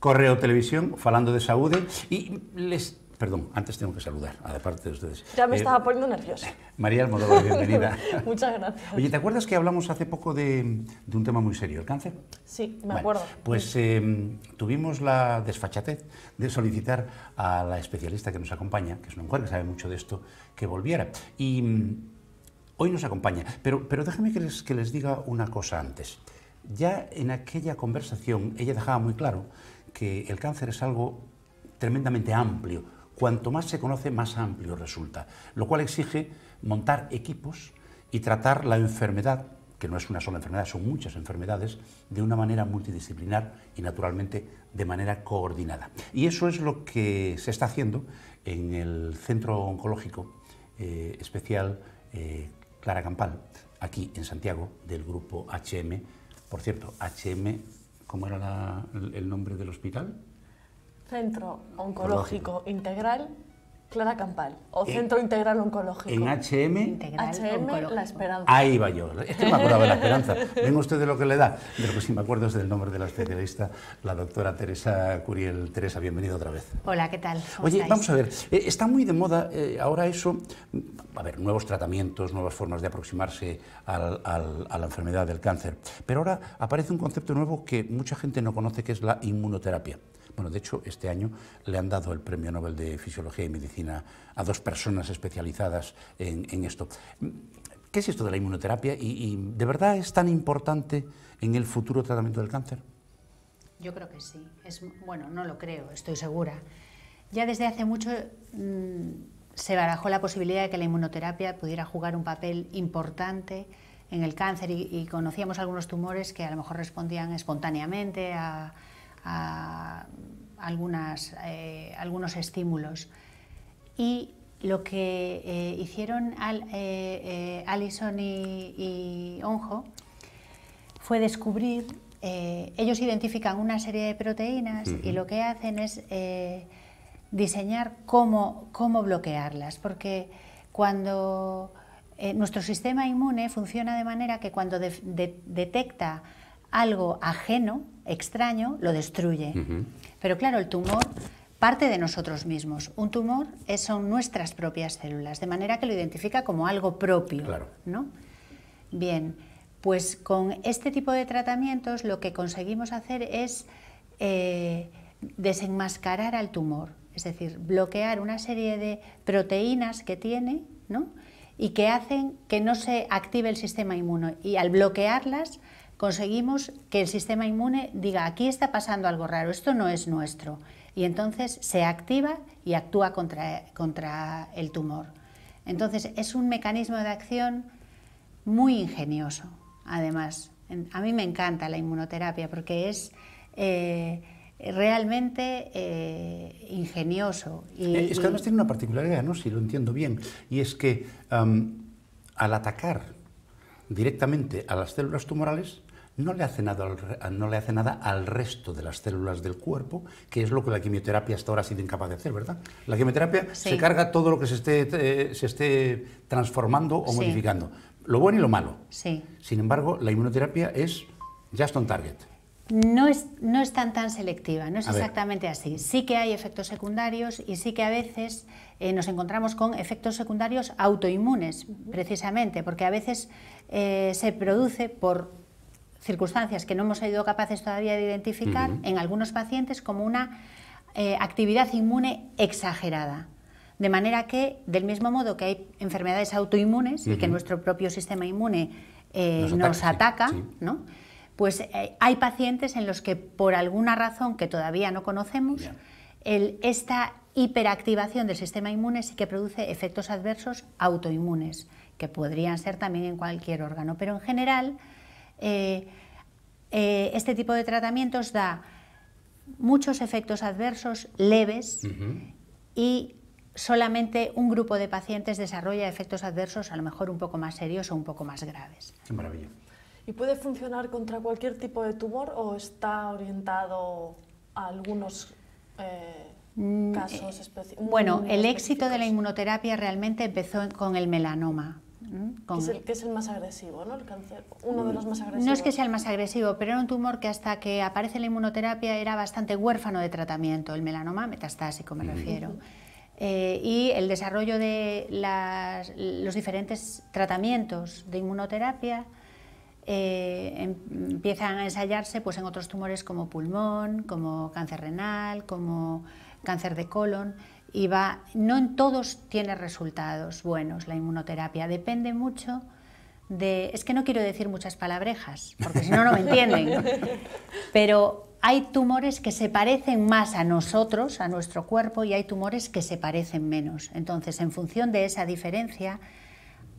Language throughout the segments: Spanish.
Correo Televisión, falando de saúde, y les Perdón, antes tengo que saludar, a la parte de ustedes. Ya me eh, estaba poniendo nerviosa. María Almodóvar, bienvenida. Muchas gracias. Oye, ¿te acuerdas que hablamos hace poco de, un tema muy serio, el cáncer? Sí, me acuerdo. Pues em, tuvimos la desfachatez de solicitar a la especialista que nos acompaña, que es una mujer que sabe mucho de esto, que volviera. Y mm, hoy nos acompaña. Pero, pero déjame que les, que les diga una cosa antes. Ya en aquella conversación ella dejaba muy claro que el cáncer es algo tremendamente amplio. Cuanto más se conoce, más amplio resulta, lo cual exige montar equipos y tratar la enfermedad, que no es una sola enfermedad, son muchas enfermedades, de una manera multidisciplinar y naturalmente de manera coordinada. Y eso es lo que se está haciendo en el Centro Oncológico eh, Especial eh, Clara Campal, aquí en Santiago, del grupo HM. Por cierto, HM ¿Cómo era el nombre del hospital? Centro Oncológico. Integral Clara Campal, o Centro Integral Oncológico. En HM, HM La Esperanza. Ahí va yo. Es me acordaba de la Esperanza. Ven usted de lo que le da. De lo sí me acuerdo es del nombre de la especialista, la doctora Teresa Curiel. Teresa, bienvenida otra vez. Hola, ¿qué tal? Oye, vamos a ver. Eh, está muy de moda eh, ahora eso. Mm, a ver, nuevos tratamientos, nuevas formas de aproximarse a la enfermedad del cáncer. Pero ahora aparece un concepto nuevo que mucha gente no conoce, que es la inmunoterapia. Bueno, de hecho, este año le han dado el Premio Nobel de Fisiología y Medicina a dos personas especializadas en, esto. ¿Qué es esto de la inmunoterapia ¿Y, de verdad es tan importante en el futuro tratamiento del cáncer? Yo creo que sí. bueno, no lo creo, estoy segura. Ya desde hace mucho mm, se barajó la posibilidad de que la inmunoterapia pudiera jugar un papel importante en el cáncer y conocíamos algunos tumores que a lo mejor respondían espontáneamente a, a algunas, eh, algunos estímulos. Y lo que eh, hicieron al, eh, Allison y, Onjo fue descubrir, ellos identifican una serie de proteínas y lo que hacen es diseñar cómo, bloquearlas, porque cuando nuestro sistema inmune funciona de manera que cuando detecta algo ajeno, extraño, lo destruye. Pero claro, el tumor parte de nosotros mismos. Un tumor eh, son nuestras propias células, de manera que lo identifica como algo propio. ¿no? Bien, pues con este tipo de tratamientos lo que conseguimos hacer es eh, desenmascarar al tumor, es decir, bloquear una serie de proteínas que tiene ¿no? y que hacen que no se active el sistema inmuno. Y al bloquearlas, conseguimos que el sistema inmune diga, aquí está pasando algo raro, esto no es nuestro. Y entonces se activa y actúa contra, el tumor. Entonces es un mecanismo de acción muy ingenioso, además. A mí me encanta la inmunoterapia porque es... Eh, realmente eh, ingenioso. Y, eh, es que además tiene una particularidad, ¿no? Si lo entiendo bien, y es que al atacar directamente a las células tumorales, no le, hace nada al, no le hace nada al resto de las células del cuerpo, que es lo que la quimioterapia hasta ahora ha sido incapaz de hacer, ¿verdad? La quimioterapia se carga todo lo que se esté, eh, se esté transformando o modificando, lo bueno y lo malo. Sí. Sin embargo, la inmunoterapia es just on target. No es, no es tan, tan selectiva, no es exactamente así. Sí que hay efectos secundarios y sí que a veces eh, nos encontramos con efectos secundarios autoinmunes, precisamente, porque a veces eh, se produce por circunstancias que no hemos sido capaces todavía de identificar en algunos pacientes como una eh, actividad inmune exagerada. De manera que, del mismo modo que hay enfermedades autoinmunes y que nuestro propio sistema inmune eh, nos, ataca, ¿no? pues eh, hay pacientes en los que por alguna razón que todavía no conocemos, esta hiperactivación del sistema inmune sí que produce efectos adversos autoinmunes, que podrían ser también en cualquier órgano. Pero en general, eh, eh, este tipo de tratamientos da muchos efectos adversos leves y solamente un grupo de pacientes desarrolla efectos adversos a lo mejor un poco más serios o un poco más graves. Qué maravilla. ¿Y puede funcionar contra cualquier tipo de tumor o está orientado a algunos eh, mm, casos específicos? Bueno, el éxito de la inmunoterapia realmente empezó con el melanoma, que, es el, más agresivo, ¿no? El cáncer, uno de los más agresivos. No es que sea el más agresivo, pero era un tumor que hasta que aparece la inmunoterapia era bastante huérfano de tratamiento, el melanoma metastásico me refiero. Eh, y el desarrollo de los diferentes tratamientos de inmunoterapia eh, em, empiezan a ensayarse pues, en otros tumores como pulmón, como cáncer renal, como cáncer de colon y va, no en todos tiene resultados buenos la inmunoterapia, depende mucho de, es que no quiero decir muchas palabrejas, porque si no, no me entienden, pero hay tumores que se parecen más a nosotros, a nuestro cuerpo, y hay tumores que se parecen menos. Entonces, en función de esa diferencia,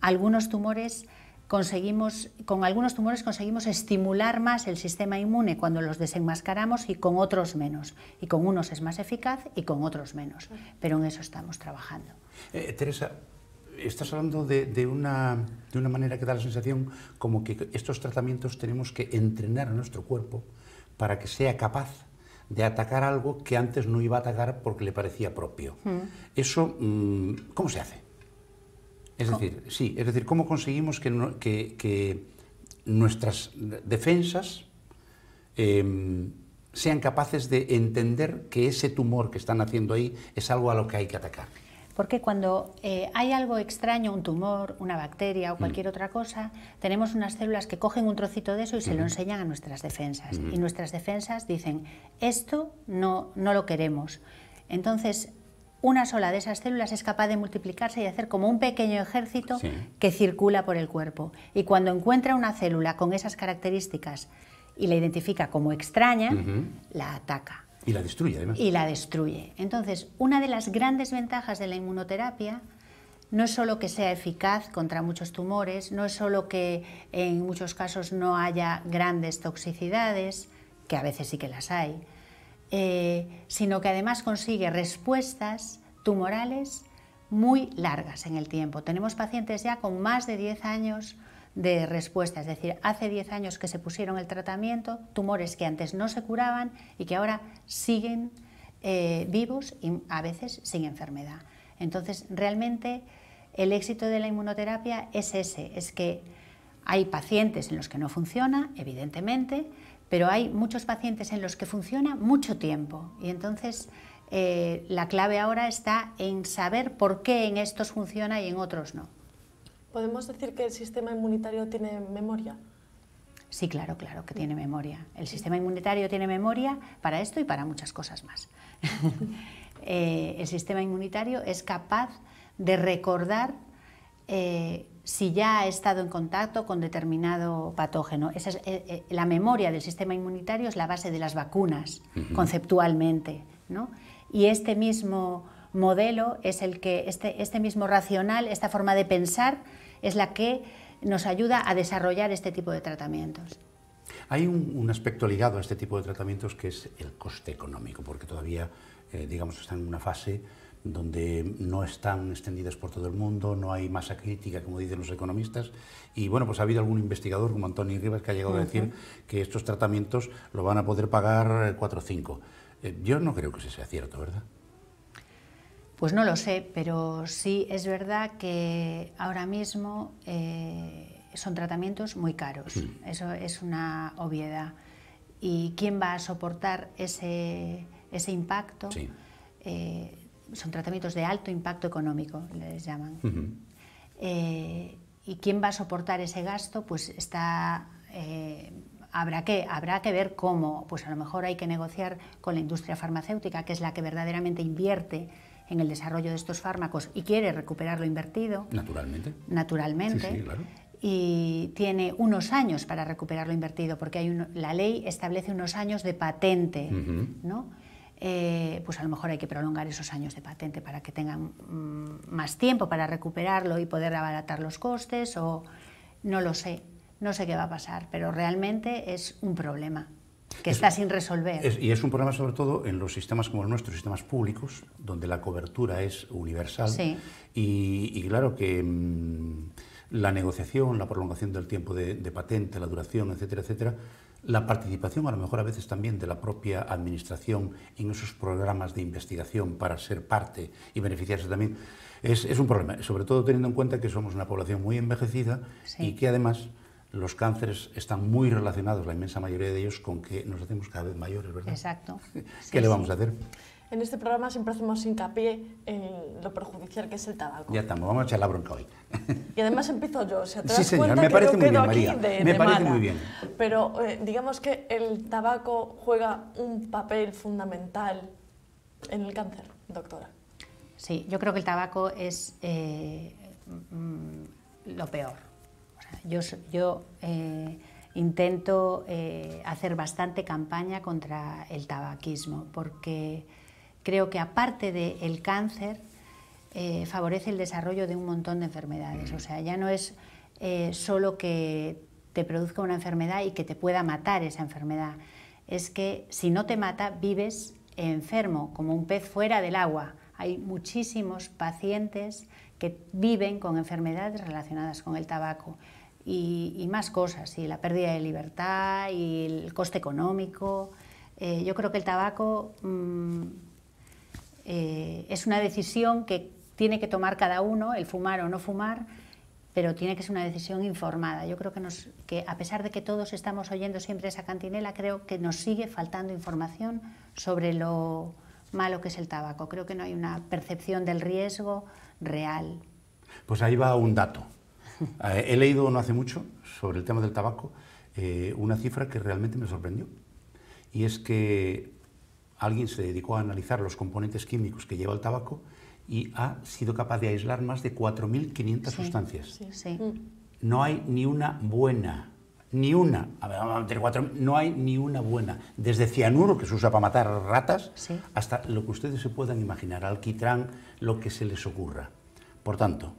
algunos tumores conseguimos, con algunos tumores conseguimos estimular más el sistema inmune cuando los desenmascaramos y con otros menos. Y con unos es más eficaz y con otros menos. Pero en eso estamos trabajando. Eh, Teresa, estás hablando de, una, manera que da la sensación como que estos tratamientos tenemos que entrenar a nuestro cuerpo para que sea capaz de atacar algo que antes no iba a atacar porque le parecía propio. Mm. Eso, mm, ¿cómo se hace? Es decir, sí, es decir, cómo conseguimos que, nuestras defensas em, sean capaces de entender que ese tumor que están haciendo ahí es algo a lo que hay que atacar. Porque cuando eh, hay algo extraño, un tumor, una bacteria o cualquier mm. otra cosa, tenemos unas células que cogen un trocito de eso y se lo enseñan a nuestras defensas. Y nuestras defensas dicen, esto no, no lo queremos. Entonces, una sola de esas células es capaz de multiplicarse y hacer como un pequeño ejército que circula por el cuerpo. Y cuando encuentra una célula con esas características y la identifica como extraña, la ataca. Y la destruye, además. Y la destruye. Entonces, una de las grandes ventajas de la inmunoterapia no es solo que sea eficaz contra muchos tumores, no es solo que en muchos casos no haya grandes toxicidades, que a veces sí que las hay, eh, sino que además consigue respuestas tumorales muy largas en el tiempo. Tenemos pacientes ya con más de 10 años de respuesta, es decir, hace 10 años que se pusieron el tratamiento, tumores que antes no se curaban y que ahora siguen eh, vivos y a veces sin enfermedad. Entonces, realmente el éxito de la inmunoterapia es ese, es que hay pacientes en los que no funciona, evidentemente, pero hay muchos pacientes en los que funciona mucho tiempo y entonces eh, la clave ahora está en saber por qué en estos funciona y en otros no. ¿Podemos decir que el sistema inmunitario tiene memoria? Sí, claro, claro que tiene memoria. El sistema inmunitario tiene memoria para esto y para muchas cosas más. Eh, el sistema inmunitario es capaz de recordar eh, si ya ha estado en contacto con determinado patógeno. Esa eh, eh, la memoria del sistema inmunitario es la base de las vacunas, conceptualmente. ¿no? Y este mismo modelo es el que, este, este, mismo racional, esta forma de pensar, es la que nos ayuda a desarrollar este tipo de tratamientos. Hay un, aspecto ligado a este tipo de tratamientos que es el coste económico, porque todavía, eh, digamos, está en una fase donde no están extendidas por todo el mundo, no hay masa crítica, como dicen los economistas. Y bueno, pues ha habido algún investigador como Antonio Rivas que ha llegado a decir que estos tratamientos lo van a poder pagar 4 eh, o 5. Eh, yo no creo que ese sea cierto, ¿verdad? Pues no lo sé, pero sí es verdad que ahora mismo eh, son tratamientos muy caros. Mm. Eso es una obviedad. ¿Y quién va a soportar ese, impacto? Sí son tratamientos de alto impacto económico, les llaman. Eh, ¿Y quién va a soportar ese gasto? Pues está... Eh, habrá que, habrá que ver cómo, pues a lo mejor hay que negociar con la industria farmacéutica, que es la que verdaderamente invierte en el desarrollo de estos fármacos y quiere recuperar lo invertido. Naturalmente. Naturalmente. Sí, claro. Y tiene unos años para recuperar lo invertido, porque hay la ley establece unos años de patente, ¿no? Eh, pues a lo mejor hay que prolongar esos años de patente para que tengan mm, más tiempo para recuperarlo y poder abaratar los costes o no lo sé, no sé qué va a pasar, pero realmente es un problema que está sin resolver. y es un problema sobre todo en los sistemas como el nuestro, sistemas públicos, donde la cobertura es universal. Y, claro que mm, la negociación, la prolongación del tiempo de patente, la duración, etcétera, etcétera, la participación a lo mejor a veces también de la propia administración en esos programas de investigación para ser parte y beneficiarse también es, es un problema, sobre todo teniendo en cuenta que somos una población muy envejecida y que además los cánceres están muy relacionados, la inmensa mayoría de ellos, con que nos hacemos cada vez mayores, ¿verdad? Exacto. ¿Qué le vamos a hacer? En este programa siempre hacemos hincapié en lo perjudicial que es el tabaco. Ya estamos, vamos a echar la bronca hoy. Y además empiezo yo, o te das señor, me parece bien, María. me parece muy bien pero eh, digamos que el tabaco juega un papel fundamental en el cáncer, doctora. Sí, yo creo que el tabaco es eh, mm, lo peor. yo, eh, intento hacer bastante campaña contra el tabaquismo porque creo que aparte del cáncer, favorece el desarrollo de un montón de enfermedades. O sea, ya no es solo que te produzca una enfermedad y que te pueda matar esa enfermedad. Es que si no te mata, vives enfermo, como un pez fuera del agua. Hay muchísimos pacientes que viven con enfermedades relacionadas con el tabaco y, más cosas, y la pérdida de libertad y el coste económico. Eh, yo creo que el tabaco mm, eh, es una decisión que tiene que tomar cada uno, el fumar o no fumar, pero tiene que ser una decisión informada. Yo creo que, a pesar de que todos estamos oyendo siempre esa cantinela, creo que nos sigue faltando información sobre lo malo que es el tabaco. Creo que no hay una percepción del riesgo real. Pues ahí va un dato. Eh, he leído no hace mucho sobre el tema del tabaco eh, una cifra que realmente me sorprendió. Y es que alguien se dedicó a analizar los componentes químicos que lleva el tabaco y ha sido capaz de aislar más de 4.500 sustancias. No hay ni una buena, ni una, a ver, no hay ni una buena, desde cianuro, que se usa para matar ratas, hasta lo que ustedes se puedan imaginar, alquitrán, lo que se les ocurra. Por tanto,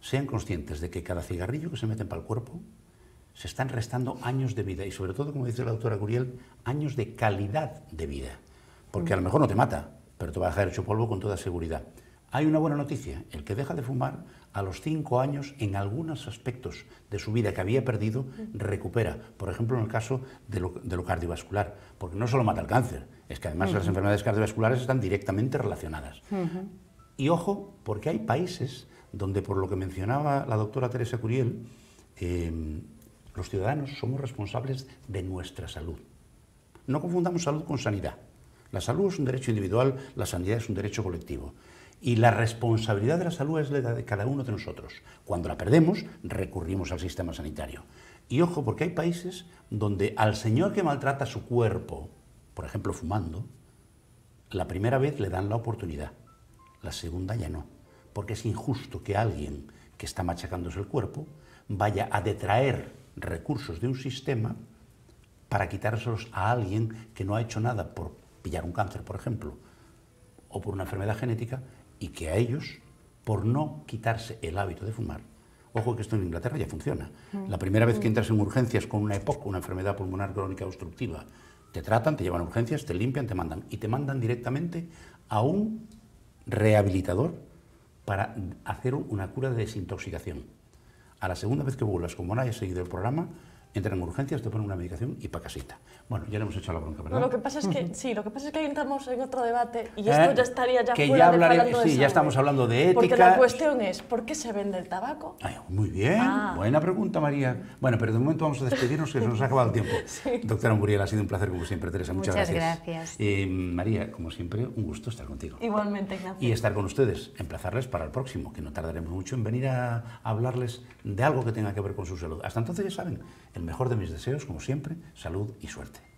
sean conscientes de que cada cigarrillo que se meten para el cuerpo se están restando años de vida y sobre todo, como dice la doctora Guriel, años de calidad de vida. Porque a lo mejor no te mata, pero te va a dejar hecho polvo con toda seguridad. Hay una buena noticia, el que deja de fumar a los cinco años en algunos aspectos de su vida que había perdido, recupera. Por ejemplo, en el caso de lo, cardiovascular, porque no solo mata el cáncer, es que además las enfermedades cardiovasculares están directamente relacionadas. Y ojo, porque hay países donde, por lo que mencionaba la doctora Teresa Curiel, em, los ciudadanos somos responsables de nuestra salud. No confundamos salud con sanidad. La salud es un derecho individual, la sanidad es un derecho colectivo. Y la responsabilidad de la salud es la de cada uno de nosotros. Cuando la perdemos, recurrimos al sistema sanitario. Y ojo, porque hay países donde al señor que maltrata su cuerpo, por ejemplo fumando, la primera vez le dan la oportunidad, la segunda ya no, porque es injusto que alguien que está machacándose el cuerpo vaya a detraer recursos de un sistema para quitárselos a alguien que no ha hecho nada por pillar un cáncer, por ejemplo, o por una enfermedad genética y que a ellos, por no quitarse el hábito de fumar, ojo que esto en Inglaterra ya funciona. Mm. La primera vez que mm. entras en urgencias con una EPOC, una enfermedad pulmonar crónica obstructiva, te tratan, te llevan a urgencias, te limpian, te mandan y te mandan directamente a un rehabilitador para hacer una cura de desintoxicación. A la segunda vez que vuelvas, como no hayas seguido el programa, entran en urgencias, te ponen una medicación y pa' casita. Bueno, ya le hemos hecho la bronca, ¿verdad? lo que pasa es que, sí, lo que pasa es que ahí entramos en otro debate y esto eh, ya estaría ya que fuera ya hablaré, de Sí, ya estamos hablando de ética. Porque la cuestión es, ¿por qué se vende el tabaco? muy bien, ah. buena pregunta, María. Bueno, pero de momento vamos a despedirnos que se nos ha acabado el tiempo. Doctora Muriel, ha sido un placer como siempre, Teresa, muchas, muchas gracias. Eh, María, como siempre, un gusto estar contigo. Igualmente, gracias. Y estar con ustedes, emplazarles para el próximo, que no tardaremos mucho en venir a hablarles de algo que tenga que ver con su salud. Hasta entonces, ya saben, mejor de mis deseos, como siempre, salud y suerte.